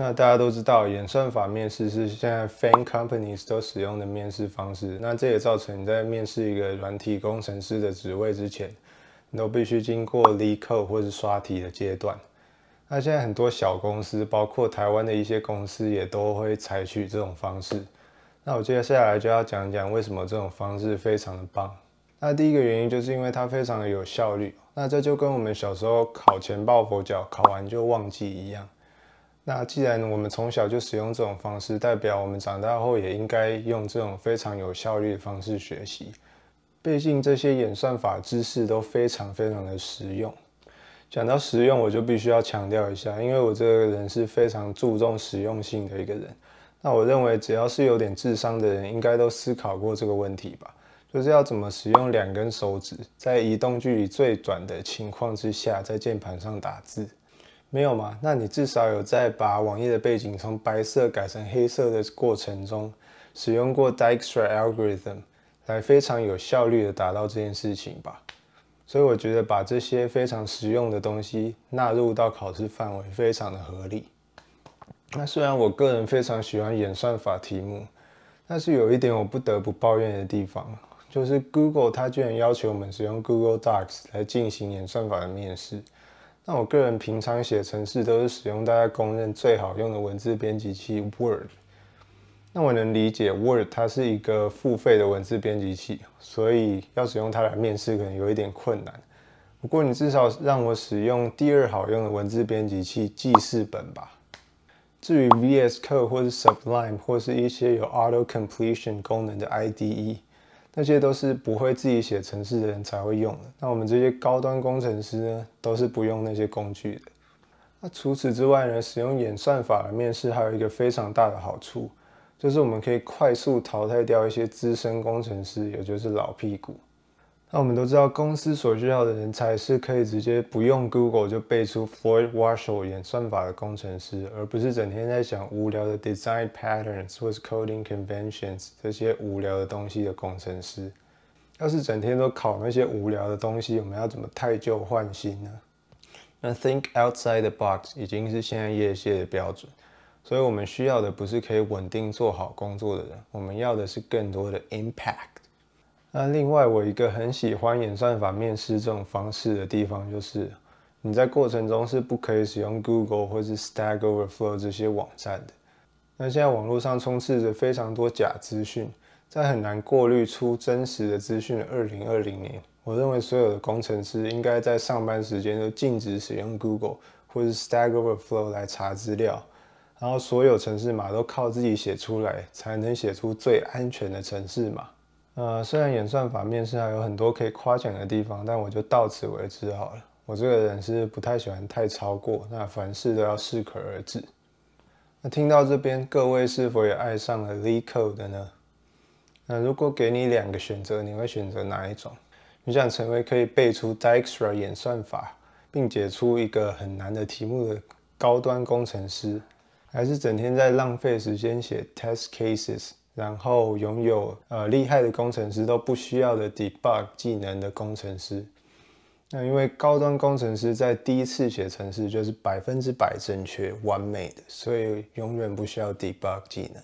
那大家都知道，演算法面试是现在 f a n e companies 都使用的面试方式。那这也造成你在面试一个软体工程师的职位之前，你都必须经过立刻或是刷题的阶段。那现在很多小公司，包括台湾的一些公司也都会采取这种方式。那我接下来就要讲讲为什么这种方式非常的棒。那第一个原因就是因为它非常的有效率。那这就跟我们小时候考前抱佛脚，考完就忘记一样。那既然我们从小就使用这种方式，代表我们长大后也应该用这种非常有效率的方式学习。毕竟这些演算法知识都非常非常的实用。讲到实用，我就必须要强调一下，因为我这个人是非常注重实用性的一个人。那我认为只要是有点智商的人，应该都思考过这个问题吧，就是要怎么使用两根手指，在移动距离最短的情况之下，在键盘上打字。没有吗？那你至少有在把网页的背景从白色改成黑色的过程中，使用过 Dijkstra algorithm 来非常有效率的达到这件事情吧。所以我觉得把这些非常实用的东西纳入到考试范围，非常的合理。那虽然我个人非常喜欢演算法题目，但是有一点我不得不抱怨的地方，就是 Google 它居然要求我们使用 Google Docs 来进行演算法的面试。那我个人平常写程式都是使用大家公认最好用的文字编辑器 Word。那我能理解 Word 它是一个付费的文字编辑器，所以要使用它来面试可能有一点困难。不过你至少让我使用第二好用的文字编辑器记事本吧。至于 VS Code 或是 Sublime 或是一些有 Auto Completion 功能的 IDE。那些都是不会自己写程序的人才会用的。那我们这些高端工程师呢，都是不用那些工具的。那除此之外呢，使用演算法来面试还有一个非常大的好处，就是我们可以快速淘汰掉一些资深工程师，也就是老屁股。那我们都知道，公司所需要的人才是可以直接不用 Google 就背出 Floyd Warshall 演算法的工程师，而不是整天在想无聊的 design patterns 或是 coding conventions 这些无聊的东西的工程师。要是整天都考那些无聊的东西，我们要怎么汰旧换新呢？那 think outside the box 已经是现在业界的标准，所以我们需要的不是可以稳定做好工作的人，我们要的是更多的 impact。那另外，我一个很喜欢演算法面试这种方式的地方，就是你在过程中是不可以使用 Google 或是 Stack Overflow 这些网站的。那现在网络上充斥着非常多假资讯，在很难过滤出真实的资讯的2020年，我认为所有的工程师应该在上班时间都禁止使用 Google 或是 Stack Overflow 来查资料，然后所有程式码都靠自己写出来，才能写出最安全的程式码。呃，虽然演算法面试上有很多可以夸奖的地方，但我就到此为止好了。我这个人是不太喜欢太超过，那凡事都要适可而止。那听到这边，各位是否也爱上了 l e e c o d e 呢？那如果给你两个选择，你会选择哪一种？你想成为可以背出 Dijkstra 演算法，并解出一个很难的题目的高端工程师，还是整天在浪费时间写 test cases？然后拥有呃厉害的工程师都不需要的 debug 技能的工程师，那因为高端工程师在第一次写程式就是百分之百正确完美的，所以永远不需要 debug 技能。